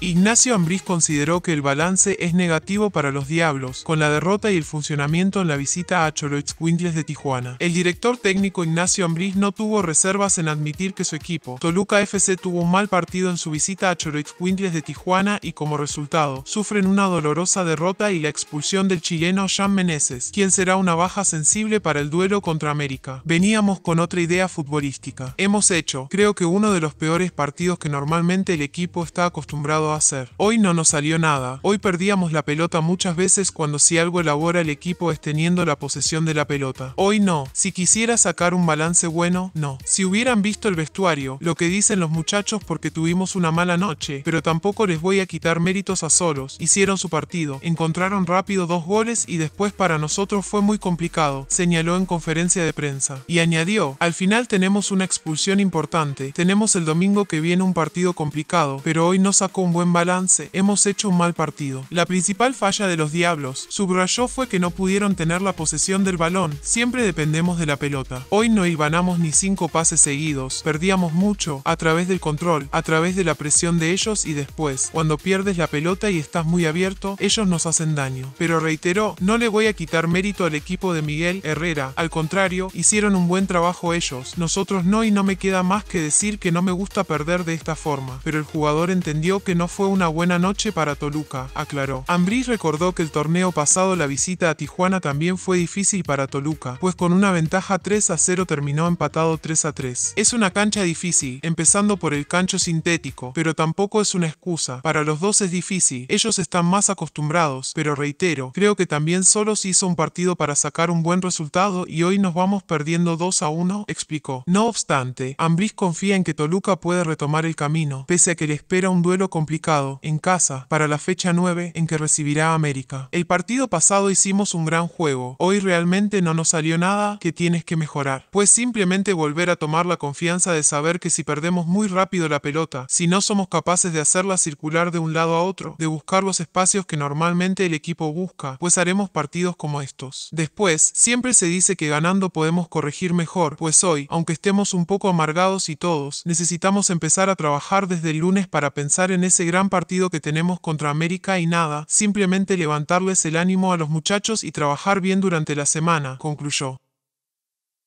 Ignacio Ambriz consideró que el balance es negativo para los Diablos, con la derrota y el funcionamiento en la visita a Choloitzcuintles de Tijuana. El director técnico Ignacio Ambriz no tuvo reservas en admitir que su equipo, Toluca FC, tuvo un mal partido en su visita a Choloitzcuintles de Tijuana y como resultado, sufren una dolorosa derrota y la expulsión del chileno Jean Meneses, quien será una baja sensible para el duelo contra América. Veníamos con otra idea futbolística. Hemos hecho, creo que uno de los peores partidos que normalmente el equipo está acostumbrado hacer. Hoy no nos salió nada. Hoy perdíamos la pelota muchas veces cuando si algo elabora el equipo es teniendo la posesión de la pelota. Hoy no. Si quisiera sacar un balance bueno, no. Si hubieran visto el vestuario, lo que dicen los muchachos porque tuvimos una mala noche, pero tampoco les voy a quitar méritos a solos. Hicieron su partido, encontraron rápido dos goles y después para nosotros fue muy complicado, señaló en conferencia de prensa. Y añadió, al final tenemos una expulsión importante, tenemos el domingo que viene un partido complicado, pero hoy no sacó un buen balance, hemos hecho un mal partido. La principal falla de los Diablos, subrayó, fue que no pudieron tener la posesión del balón, siempre dependemos de la pelota. Hoy no ibanamos ni cinco pases seguidos, perdíamos mucho, a través del control, a través de la presión de ellos y después, cuando pierdes la pelota y estás muy abierto, ellos nos hacen daño. Pero reiteró, no le voy a quitar mérito al equipo de Miguel Herrera, al contrario, hicieron un buen trabajo ellos, nosotros no y no me queda más que decir que no me gusta perder de esta forma, pero el jugador entendió que no fue una buena noche para Toluca, aclaró. Ambriz recordó que el torneo pasado la visita a Tijuana también fue difícil para Toluca, pues con una ventaja 3 a 0 terminó empatado 3 a 3. Es una cancha difícil, empezando por el cancho sintético, pero tampoco es una excusa. Para los dos es difícil, ellos están más acostumbrados, pero reitero, creo que también solo se hizo un partido para sacar un buen resultado y hoy nos vamos perdiendo 2 a 1, explicó. No obstante, Ambriz confía en que Toluca puede retomar el camino, pese a que le espera un duelo complicado en casa para la fecha 9 en que recibirá América. El partido pasado hicimos un gran juego, hoy realmente no nos salió nada que tienes que mejorar, pues simplemente volver a tomar la confianza de saber que si perdemos muy rápido la pelota, si no somos capaces de hacerla circular de un lado a otro, de buscar los espacios que normalmente el equipo busca, pues haremos partidos como estos. Después, siempre se dice que ganando podemos corregir mejor, pues hoy, aunque estemos un poco amargados y todos, necesitamos empezar a trabajar desde el lunes para pensar en ese gran partido que tenemos contra América y nada, simplemente levantarles el ánimo a los muchachos y trabajar bien durante la semana, concluyó.